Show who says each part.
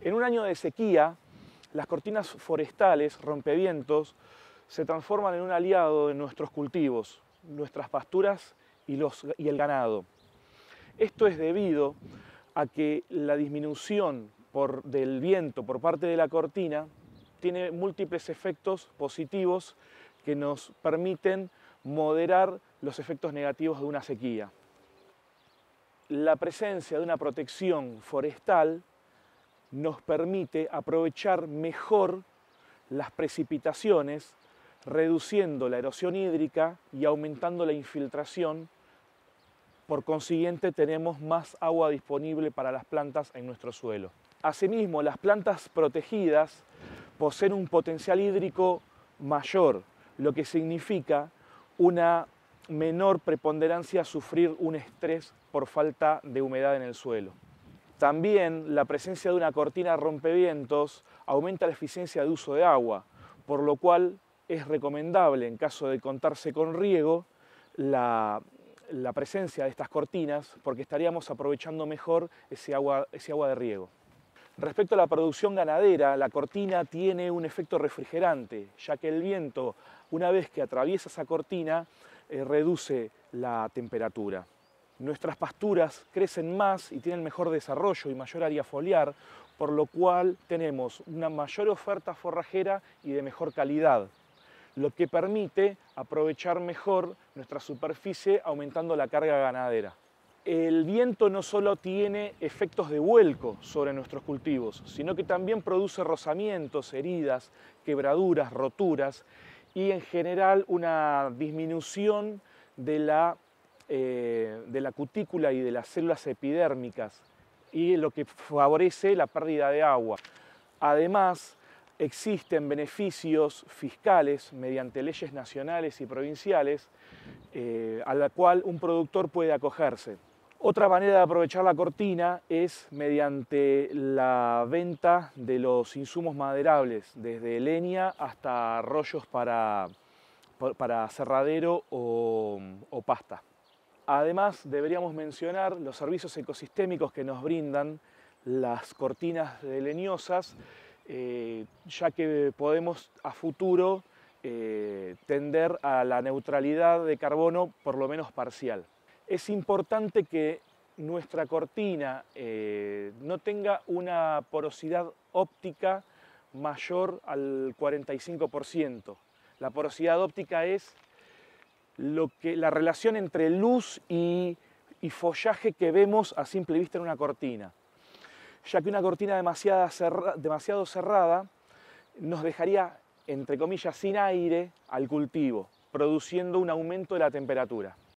Speaker 1: En un año de sequía, las cortinas forestales, rompevientos, se transforman en un aliado de nuestros cultivos, nuestras pasturas y, el ganado. Esto es debido a que la disminución del viento por parte de la cortina tiene múltiples efectos positivos que nos permiten moderar los efectos negativos de una sequía. La presencia de una protección forestal nos permite aprovechar mejor las precipitaciones, reduciendo la erosión hídrica y aumentando la infiltración. Por consiguiente, tenemos más agua disponible para las plantas en nuestro suelo. Asimismo, las plantas protegidas poseen un potencial hídrico mayor, lo que significa una menor preponderancia a sufrir un estrés por falta de humedad en el suelo. También la presencia de una cortina rompevientos aumenta la eficiencia de uso de agua, por lo cual es recomendable, en caso de contarse con riego, la, presencia de estas cortinas porque estaríamos aprovechando mejor ese agua, de riego. Respecto a la producción ganadera, la cortina tiene un efecto refrigerante, ya que el viento, una vez que atraviesa esa cortina, eh, reduce la temperatura nuestras pasturas crecen más y tienen mejor desarrollo y mayor área foliar, por lo cual tenemos una mayor oferta forrajera y de mejor calidad, lo que permite aprovechar mejor nuestra superficie aumentando la carga ganadera. El viento no solo tiene efectos de vuelco sobre nuestros cultivos, sino que también produce rozamientos, heridas, quebraduras, roturas y en general una disminución de la eh, de la cutícula y de las células epidérmicas y lo que favorece la pérdida de agua. Además, existen beneficios fiscales mediante leyes nacionales y provinciales eh, a la cual un productor puede acogerse. Otra manera de aprovechar la cortina es mediante la venta de los insumos maderables, desde leña hasta rollos para, para cerradero o pasta. Además, deberíamos mencionar los servicios ecosistémicos que nos brindan las cortinas de leñosas, eh, ya que podemos a futuro eh, tender a la neutralidad de carbono, por lo menos parcial. Es importante que nuestra cortina eh, no tenga una porosidad óptica mayor al 45%. La porosidad óptica es lo que, la relación entre luz y, follaje que vemos a simple vista en una cortina, ya que una cortina demasiado cerrada nos dejaría, entre comillas, sin aire al cultivo, produciendo un aumento de la temperatura.